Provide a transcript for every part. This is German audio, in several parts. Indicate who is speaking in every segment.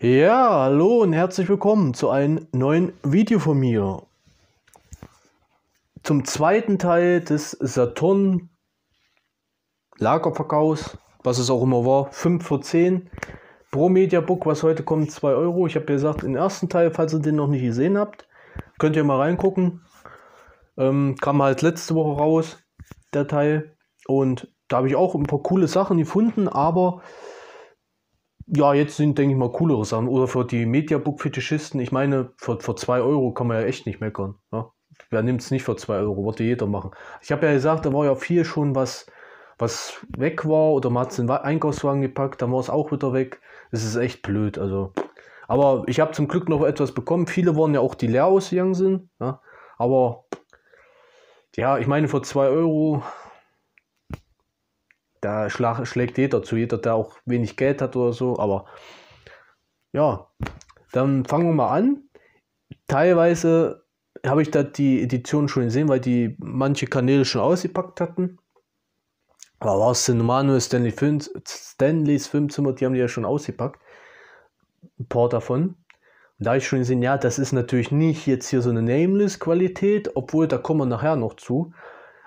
Speaker 1: Ja, hallo und herzlich willkommen zu einem neuen Video von mir. Zum zweiten Teil des Saturn Lagerverkaufs, was es auch immer war, 5 vor 10. Pro Mediabook, was heute kommt, 2 Euro. Ich habe gesagt, im ersten Teil, falls ihr den noch nicht gesehen habt, könnt ihr mal reingucken. Ähm, kam halt letzte Woche raus, der Teil. Und da habe ich auch ein paar coole Sachen gefunden, aber ja, jetzt sind, denke ich mal, coolere Sachen. Oder für die Mediabook-Fetischisten, ich meine, für, für zwei Euro kann man ja echt nicht meckern. Ja? Ne? Wer nimmt es nicht für zwei Euro? Wollte jeder machen. Ich habe ja gesagt, da war ja viel schon was, was weg war oder man hat es in den Einkaufswagen gepackt, dann war es auch wieder weg. Es ist echt blöd. Also. Aber ich habe zum Glück noch etwas bekommen. Viele waren ja auch, die leer ausgegangen sind. Ja? Ne? Aber ja, ich meine, für zwei Euro da schlag, schlägt jeder zu, jeder, der auch wenig Geld hat oder so. Aber ja, dann fangen wir mal an. Teilweise habe ich da die Edition schon gesehen, weil die manche Kanäle schon ausgepackt hatten. Aber aus den Manuel Stanley Film, Stanleys Filmzimmer, die haben die ja schon ausgepackt. Ein paar davon. Und da habe ich schon gesehen, ja, das ist natürlich nicht jetzt hier so eine Nameless-Qualität, obwohl da kommen wir nachher noch zu.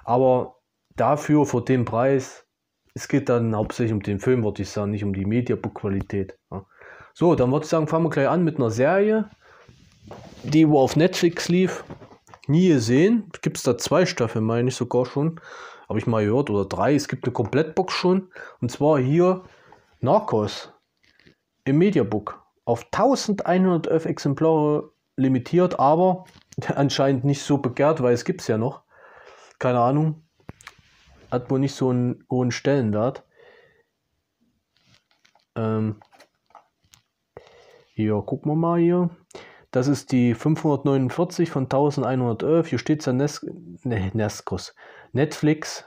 Speaker 1: Aber dafür, vor dem Preis, es geht dann hauptsächlich um den Film, würde ich sagen, nicht um die Mediabook-Qualität. Ja. So, dann würde ich sagen, fangen wir gleich an mit einer Serie, die wo auf Netflix lief. Nie gesehen. Gibt es da zwei Staffeln, meine ich sogar schon. Habe ich mal gehört, oder drei. Es gibt eine Komplettbox schon. Und zwar hier Narcos im Mediabook. Auf 1111 Exemplare limitiert, aber anscheinend nicht so begehrt, weil es gibt es ja noch. Keine Ahnung hat wohl nicht so einen hohen Stellenwert. Ähm, ja, gucken wir mal hier. Das ist die 549 von 1111. Hier steht es ja Nes ne, Nescos. Netflix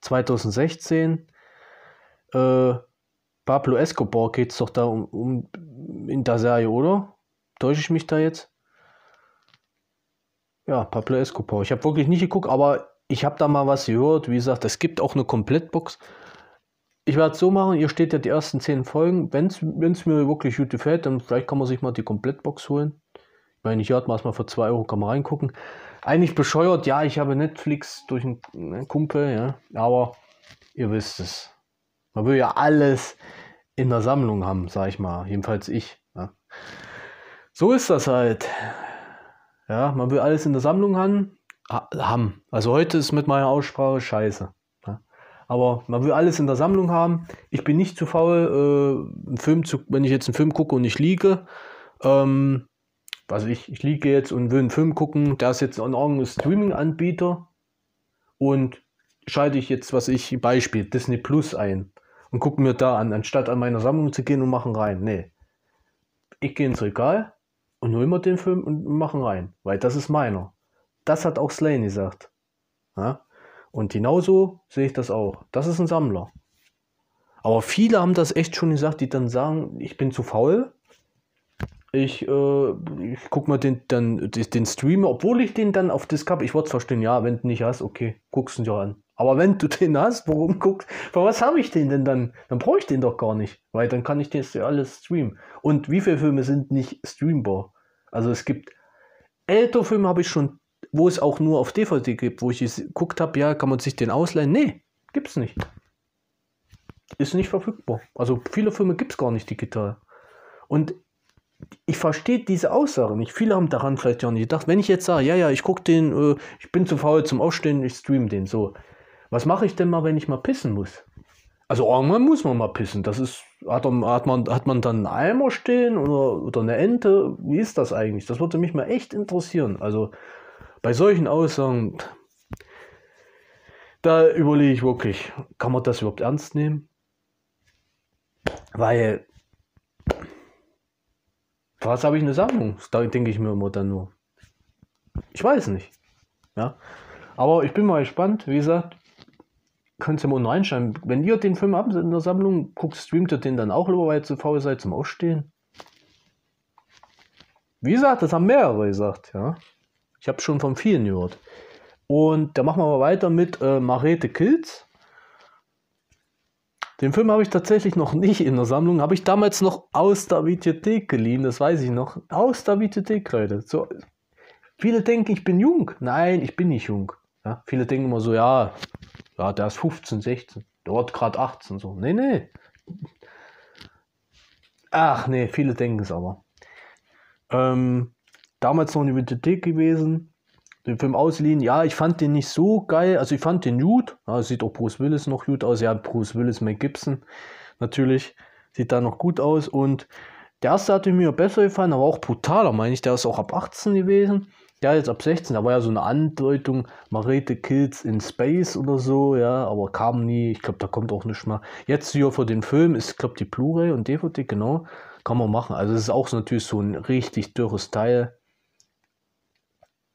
Speaker 1: 2016. Äh, Pablo Escobar geht es doch da um, um, in der Serie, oder? Täusche ich mich da jetzt? Ja, Pablo Escobar. Ich habe wirklich nicht geguckt, aber ich habe da mal was gehört, wie gesagt, es gibt auch eine Komplettbox. Ich werde es so machen, hier steht ja die ersten zehn Folgen. Wenn es mir wirklich gut gefällt, dann vielleicht kann man sich mal die Komplettbox holen. Ich meine, ich hört mal für 2 Euro kann man reingucken. Eigentlich bescheuert, ja, ich habe Netflix durch einen ne, Kumpel, ja. Aber ihr wisst es. Man will ja alles in der Sammlung haben, sag ich mal. Jedenfalls ich. Ja. So ist das halt. Ja, man will alles in der Sammlung haben haben. Also heute ist mit meiner Aussprache scheiße. Ne? Aber man will alles in der Sammlung haben. Ich bin nicht zu faul, äh, einen Film zu, wenn ich jetzt einen Film gucke und ich liege, ähm, also ich, ich liege jetzt und will einen Film gucken, der ist jetzt an irgendeinem Streaming-Anbieter und schalte ich jetzt, was ich, Beispiel Disney Plus ein und gucke mir da an, anstatt an meiner Sammlung zu gehen und machen rein. Nee. Ich gehe ins Regal und hol immer den Film und machen rein, weil das ist meiner das hat auch Slane gesagt. Ja? Und genauso sehe ich das auch. Das ist ein Sammler. Aber viele haben das echt schon gesagt, die dann sagen, ich bin zu faul. Ich, äh, ich guck mal den, dann, den Streamer, obwohl ich den dann auf Disc habe. Ich wollte es verstehen, ja, wenn du nicht hast, okay, guckst du ihn ja an. Aber wenn du den hast, warum guckst Für was habe ich den denn dann? Dann brauche ich den doch gar nicht, weil dann kann ich das ja alles streamen. Und wie viele Filme sind nicht streambar? Also es gibt ältere Filme, habe ich schon wo es auch nur auf DVD gibt, wo ich geguckt habe, ja, kann man sich den ausleihen? Nee, gibt's nicht. Ist nicht verfügbar. Also viele Filme gibt es gar nicht digital. Und ich verstehe diese Aussage nicht. Viele haben daran vielleicht ja nicht gedacht. Wenn ich jetzt sage, ja, ja, ich gucke den, äh, ich bin zu faul zum Aufstehen, ich stream den so. Was mache ich denn mal, wenn ich mal pissen muss? Also irgendwann muss man mal pissen. Das ist, hat, hat, man, hat man dann einen Eimer stehen oder, oder eine Ente? Wie ist das eigentlich? Das würde mich mal echt interessieren. Also bei solchen Aussagen, da überlege ich wirklich, kann man das überhaupt ernst nehmen? Weil, was habe ich eine Sammlung? Da denke ich mir immer dann nur. Ich weiß nicht. Ja. Aber ich bin mal gespannt, wie gesagt, könnt ihr mal unten reinschreiben. Wenn ihr den Film habt in der Sammlung, guckt, streamt ihr den dann auch lieber, weil ihr zu faul seid zum Ausstehen. Wie gesagt, das haben mehrere gesagt, ja. Ich habe schon von vielen gehört. Und da machen wir mal weiter mit äh, Marete Kills. Den Film habe ich tatsächlich noch nicht in der Sammlung. Habe ich damals noch aus der Videothek geliehen, das weiß ich noch. Aus der Videothek, Leute. So, viele denken, ich bin jung. Nein, ich bin nicht jung. Ja, viele denken immer so, ja, ja, der ist 15, 16. Dort gerade 18. So, nee, nee. Ach nee, viele denken es aber. Ähm, damals noch in der Videothek gewesen, den Film ausliehen. Ja, ich fand den nicht so geil. Also ich fand den gut. Ja, sieht auch Bruce Willis noch gut aus. Ja, Bruce Willis, Mel Gibson natürlich. Sieht da noch gut aus. Und der erste hatte mir besser gefallen, aber auch brutaler, meine ich. Der ist auch ab 18 gewesen. Ja, jetzt ab 16. Da war ja so eine Andeutung, Marete Kills in Space oder so, ja, aber kam nie. Ich glaube, da kommt auch nichts mehr. Jetzt hier für den Film ist, glaube die Blu-ray und DVD, genau. Kann man machen. Also es ist auch so, natürlich so ein richtig dürres Teil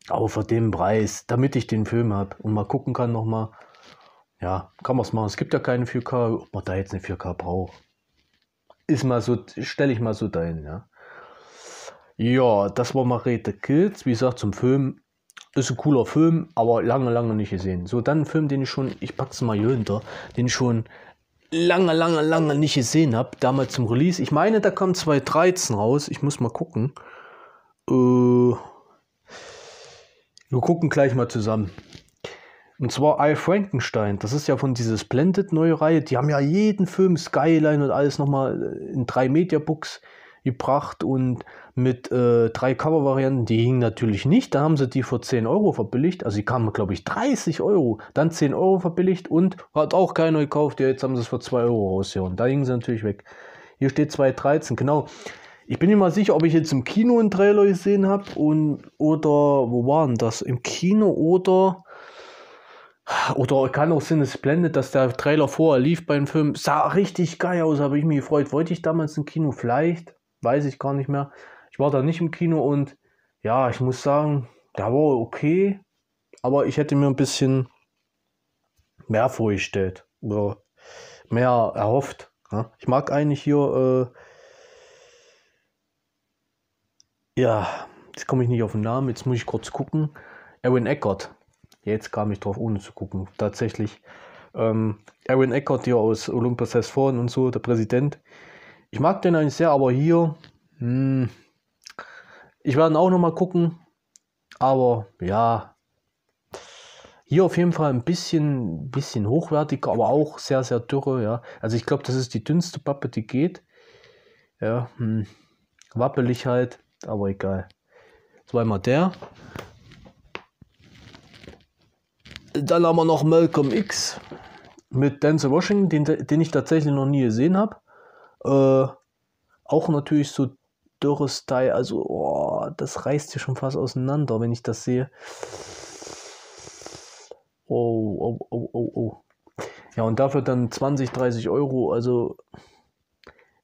Speaker 1: aber für den Preis, damit ich den Film habe und mal gucken kann nochmal, ja, kann man es machen. Es gibt ja keine 4K, ob man da jetzt eine 4K braucht. Ist mal so, stelle ich mal so dahin, ja. Ja, das war Marete Kills. Wie gesagt, zum Film. Ist ein cooler Film, aber lange, lange nicht gesehen. So, dann ein Film, den ich schon, ich pack's mal hier hinter, den ich schon lange, lange, lange nicht gesehen habe. Damals zum Release. Ich meine, da kam 2013 raus. Ich muss mal gucken. Äh wir gucken gleich mal zusammen. Und zwar I Frankenstein. Das ist ja von dieser Splendid neue Reihe. Die haben ja jeden Film, Skyline und alles nochmal äh, in drei Media Books gebracht und mit äh, drei Cover-Varianten, die hingen natürlich nicht. Da haben sie die für 10 Euro verbilligt. Also die kamen, glaube ich, 30 Euro. Dann 10 Euro verbilligt und hat auch keiner gekauft. Ja, jetzt haben sie es für 2 Euro rausgehauen. Da hingen sie natürlich weg. Hier steht 2,13, genau. Ich bin nicht mal sicher, ob ich jetzt im Kino einen Trailer gesehen habe und oder wo war denn das? Im Kino oder oder kann auch Sinn, es blendet, dass der Trailer vorher lief beim Film. Sah richtig geil aus, habe ich mich gefreut. Wollte ich damals im Kino vielleicht? Weiß ich gar nicht mehr. Ich war da nicht im Kino und ja, ich muss sagen, der war okay. Aber ich hätte mir ein bisschen mehr vorgestellt oder mehr erhofft. Ne? Ich mag eigentlich hier äh, ja, jetzt komme ich nicht auf den Namen, jetzt muss ich kurz gucken. Erwin Eckert. Jetzt kam ich drauf, ohne zu gucken. Tatsächlich. Ähm, Erwin Eckert hier aus Olympus Hesforen und so, der Präsident. Ich mag den eigentlich sehr, aber hier, mh, hm, ich werde ihn auch nochmal gucken. Aber ja, hier auf jeden Fall ein bisschen, bisschen hochwertiger, aber auch sehr, sehr dürre. Ja. Also ich glaube, das ist die dünnste Pappe, die geht. Ja, mh, hm, wappelig halt. Aber egal. Zweimal der. Dann haben wir noch Malcolm X mit Denzel Washington, den, den ich tatsächlich noch nie gesehen habe. Äh, auch natürlich so dürres Teil, also oh, das reißt hier schon fast auseinander, wenn ich das sehe. Oh, oh, oh, oh, oh. Ja, und dafür dann 20, 30 Euro, also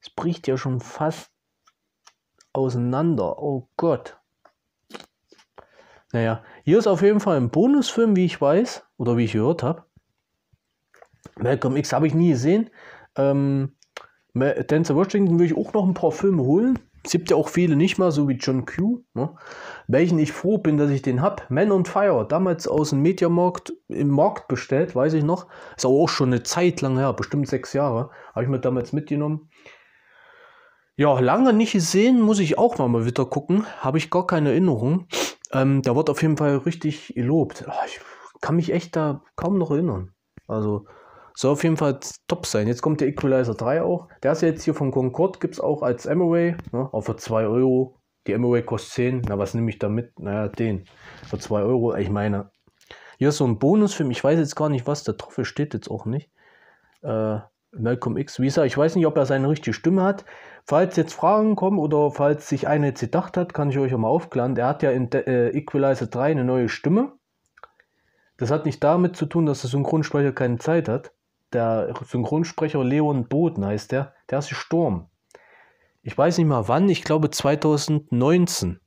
Speaker 1: es bricht ja schon fast auseinander. Oh Gott. Naja, hier ist auf jeden Fall ein Bonusfilm, wie ich weiß oder wie ich gehört habe. Malcolm X habe ich nie gesehen. Ähm, Denzel Washington will ich auch noch ein paar Filme holen. Es gibt ja auch viele nicht mal, so wie John Q, ne? welchen ich froh bin, dass ich den habe. Man on Fire, damals aus dem Mediamarkt im Markt bestellt, weiß ich noch. Ist aber auch schon eine Zeit lang her, bestimmt sechs Jahre. Habe ich mir damals mitgenommen. Ja, lange nicht gesehen, muss ich auch mal wieder gucken. Habe ich gar keine Erinnerung. Ähm, da wird auf jeden Fall richtig gelobt. Ah, ich kann mich echt da kaum noch erinnern. Also soll auf jeden Fall top sein. Jetzt kommt der Equalizer 3 auch. Der ist jetzt hier von Concord, gibt es auch als MOA. ne, auch für 2 Euro. Die MOA kostet 10. Na, was nehme ich damit? mit? Naja, den. Für 2 Euro. Ich meine, hier ist so ein Bonusfilm. Ich weiß jetzt gar nicht, was. Der Trophäe steht jetzt auch nicht. Äh, Malcolm X, wie gesagt, ich weiß nicht, ob er seine richtige Stimme hat. Falls jetzt Fragen kommen oder falls sich eine jetzt gedacht hat, kann ich euch auch mal aufklären. Er hat ja in De äh, Equalizer 3 eine neue Stimme. Das hat nicht damit zu tun, dass der Synchronsprecher keine Zeit hat. Der Synchronsprecher Leon Boden heißt der. Der ist Sturm. Ich weiß nicht mal wann, ich glaube 2019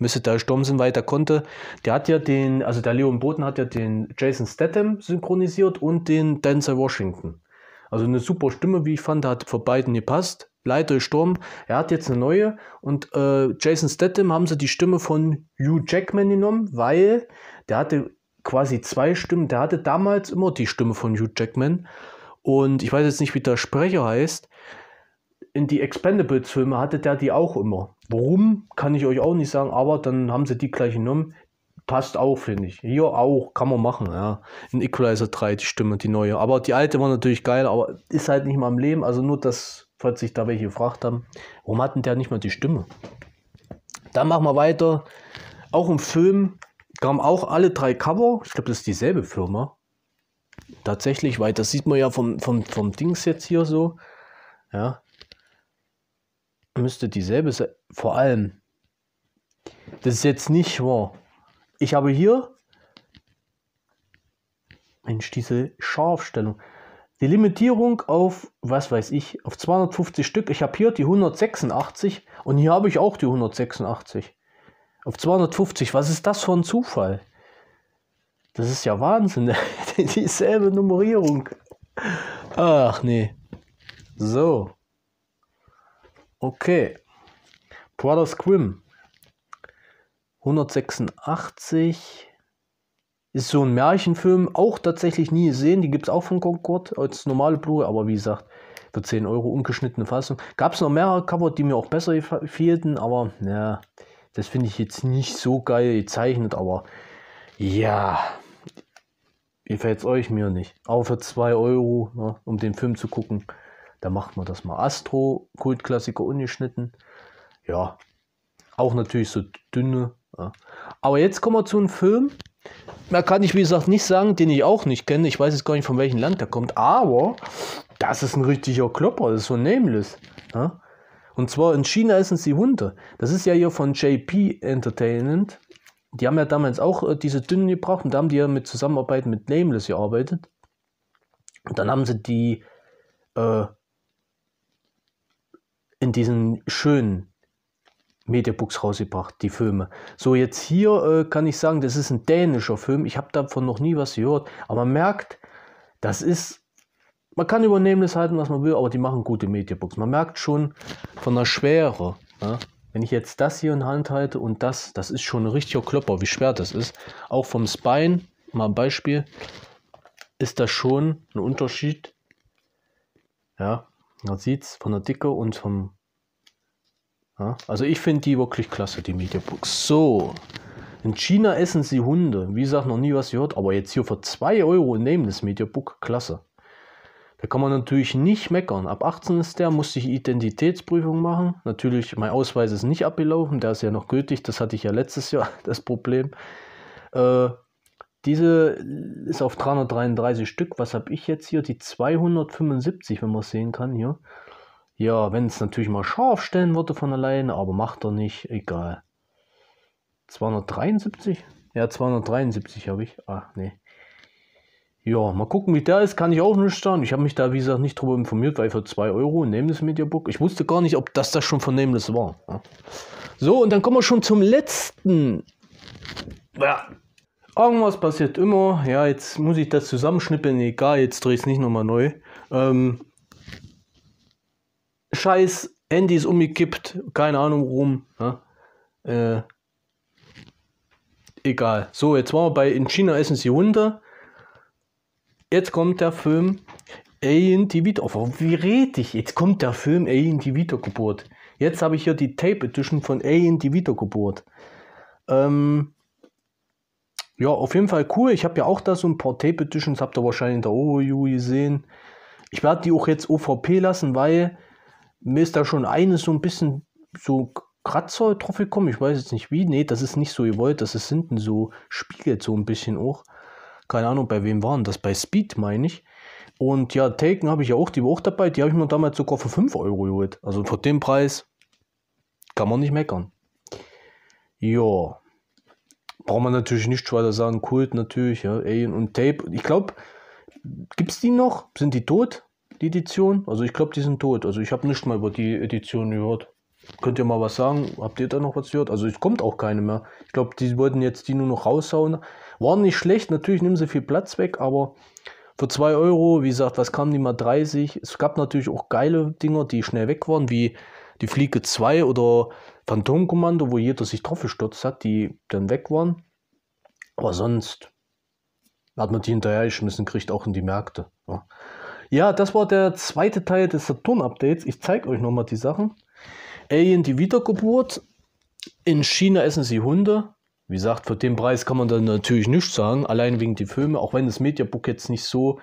Speaker 1: müsste der Sturm sein, weil der konnte, der hat ja den, also der Leon Boden hat ja den Jason Statham synchronisiert und den Denzel Washington. Also eine super Stimme, wie ich fand, hat für beiden gepasst. Leiter Sturm, er hat jetzt eine neue und äh, Jason Statham haben sie die Stimme von Hugh Jackman genommen, weil der hatte quasi zwei Stimmen. Der hatte damals immer die Stimme von Hugh Jackman und ich weiß jetzt nicht, wie der Sprecher heißt. In die Expendables-Filme hatte der die auch immer. Warum, kann ich euch auch nicht sagen, aber dann haben sie die gleich genommen passt auch, finde ich. Hier auch, kann man machen, ja. In Equalizer 3, die Stimme, die neue. Aber die alte war natürlich geil, aber ist halt nicht mal im Leben. Also nur das, falls sich da welche gefragt haben, warum hatten der nicht mal die Stimme? Dann machen wir weiter. Auch im Film kamen auch alle drei Cover. Ich glaube, das ist dieselbe Firma. Tatsächlich, weil das sieht man ja vom, vom, vom Dings jetzt hier so. Ja. Müsste dieselbe sein. Vor allem. Das ist jetzt nicht wahr. Wow ich habe hier, Mensch, diese Scharfstellung, die Limitierung auf, was weiß ich, auf 250 Stück. Ich habe hier die 186 und hier habe ich auch die 186. Auf 250, was ist das für ein Zufall? Das ist ja Wahnsinn, dieselbe Nummerierung. Ach nee. So. Okay. Brother Squim. 186 ist so ein Märchenfilm, auch tatsächlich nie gesehen. Die gibt es auch von Concord als normale Blu-ray, aber wie gesagt, für 10 Euro ungeschnittene Fassung. Gab es noch mehrere Cover, die mir auch besser fehlten, aber ja, das finde ich jetzt nicht so geil gezeichnet, aber ja, gefällt es euch mir nicht. Auch für 2 Euro, ne, um den Film zu gucken, da macht man das mal. Astro, Kultklassiker ungeschnitten. Ja, auch natürlich so dünne ja. Aber jetzt kommen wir zu einem Film. Da kann ich, wie gesagt, nicht sagen, den ich auch nicht kenne. Ich weiß jetzt gar nicht, von welchem Land der kommt. Aber das ist ein richtiger Klopper. Das ist so nameless. Ja. Und zwar in China essen sie Hunde. Das ist ja hier von JP Entertainment. Die haben ja damals auch äh, diese Dünnen gebracht und da haben die ja mit Zusammenarbeit mit Nameless gearbeitet. Und dann haben sie die äh, in diesen schönen Mediabooks rausgebracht, die Filme. So, jetzt hier äh, kann ich sagen, das ist ein dänischer Film. Ich habe davon noch nie was gehört. Aber man merkt, das ist. Man kann übernehmen das halten, was man will, aber die machen gute Mediabooks. Man merkt schon von der Schwere. Ne? Wenn ich jetzt das hier in Hand halte und das, das ist schon ein richtiger Klopper, wie schwer das ist. Auch vom Spine, mal ein Beispiel, ist das schon ein Unterschied. Ja, man sieht es von der Dicke und vom ja, also ich finde die wirklich klasse, die Mediabox. So, in China essen sie Hunde. Wie gesagt, noch nie was gehört, aber jetzt hier für 2 Euro nehmen das Mediabook, klasse. Da kann man natürlich nicht meckern. Ab 18 ist der, musste ich Identitätsprüfung machen. Natürlich, mein Ausweis ist nicht abgelaufen, der ist ja noch gültig. Das hatte ich ja letztes Jahr, das Problem. Äh, diese ist auf 333 Stück. Was habe ich jetzt hier? Die 275, wenn man es sehen kann hier. Ja, wenn es natürlich mal scharf stellen würde von alleine, aber macht er nicht, egal. 273? Ja, 273 habe ich. Ach, nee. Ja, mal gucken, wie der ist. Kann ich auch nicht sagen. Ich habe mich da, wie gesagt, nicht drüber informiert, weil für 2 Euro Nameless Media Book. Ich wusste gar nicht, ob das das schon von Nameless war. Ja. So, und dann kommen wir schon zum letzten. Ja. Irgendwas passiert immer. Ja, jetzt muss ich das zusammenschnippeln. Egal, jetzt drehe ich es nicht nochmal neu. Ähm, scheiß Handy ist umgekippt, keine Ahnung warum. Ne? Äh, egal. So, jetzt waren wir bei In China essen sie Hunde. Jetzt kommt der Film Alien die Wiedergeburt. Wie rede ich? Jetzt kommt der Film Alien die Wiedergeburt. Jetzt habe ich hier die Tape Edition von Alien die Wiedergeburt. Ähm, ja, auf jeden Fall cool. Ich habe ja auch da so ein paar Tape Editions, habt ihr wahrscheinlich in der OU gesehen. Ich werde die auch jetzt OVP lassen, weil mir ist da schon eines so ein bisschen so Kratzer drauf gekommen. Ich weiß jetzt nicht wie. Nee, das ist nicht so gewollt. Das ist hinten so spiegelt so ein bisschen auch. Keine Ahnung, bei wem waren das? Bei Speed meine ich. Und ja, Taken habe ich ja auch, die war auch dabei. Die habe ich mir damals sogar für 5 Euro geholt. Also für den Preis kann man nicht meckern. Ja. Braucht man natürlich nicht weiter sagen. Kult natürlich, ja. Alien und Tape. Ich glaube, gibt es die noch? Sind die tot? die Edition? Also ich glaube, die sind tot. Also ich habe nicht mal über die Edition gehört. Könnt ihr mal was sagen? Habt ihr da noch was gehört? Also es kommt auch keine mehr. Ich glaube, die wollten jetzt die nur noch raushauen. War nicht schlecht, natürlich nehmen sie viel Platz weg, aber für 2 Euro, wie gesagt, was kamen die mal 30? Es gab natürlich auch geile Dinger, die schnell weg waren, wie die Fliege 2 oder Phantomkommando, wo jeder sich drauf gestürzt hat, die dann weg waren. Aber sonst hat man die hinterher geschmissen, kriegt auch in die Märkte. Ja. Ja, das war der zweite Teil des Saturn-Updates. Ich zeige euch nochmal die Sachen. Alien, die Wiedergeburt. In China essen sie Hunde. Wie gesagt, für den Preis kann man dann natürlich nichts sagen, allein wegen die Filme, auch wenn das Mediabook jetzt nicht so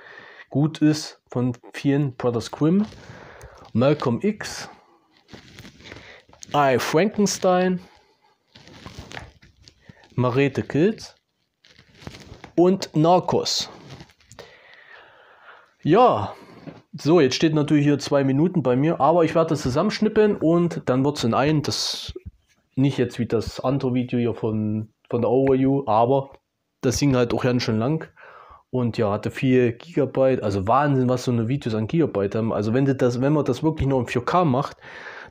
Speaker 1: gut ist von vielen Brothers Grimm. Malcolm X. I Frankenstein. Marete Kills und Narcos. Ja, so, jetzt steht natürlich hier zwei Minuten bei mir, aber ich werde das zusammenschnippeln und dann wird es in ein, das nicht jetzt wie das andere Video hier von, von der Overview, aber das ging halt auch ganz schön lang und ja, hatte 4 Gigabyte, also Wahnsinn, was so eine Videos an Gigabyte haben. Also wenn, das, wenn man das wirklich nur in 4K macht,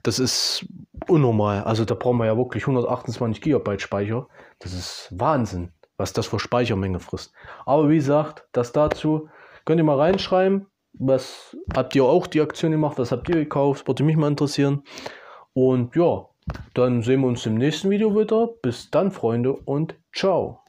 Speaker 1: das ist unnormal. Also da brauchen wir ja wirklich 128 Gigabyte Speicher. Das ist Wahnsinn, was das für Speichermenge frisst. Aber wie gesagt, das dazu. Könnt ihr mal reinschreiben, was habt ihr auch die Aktion gemacht, was habt ihr gekauft, würde mich mal interessieren. Und ja, dann sehen wir uns im nächsten Video wieder. Bis dann, Freunde, und ciao.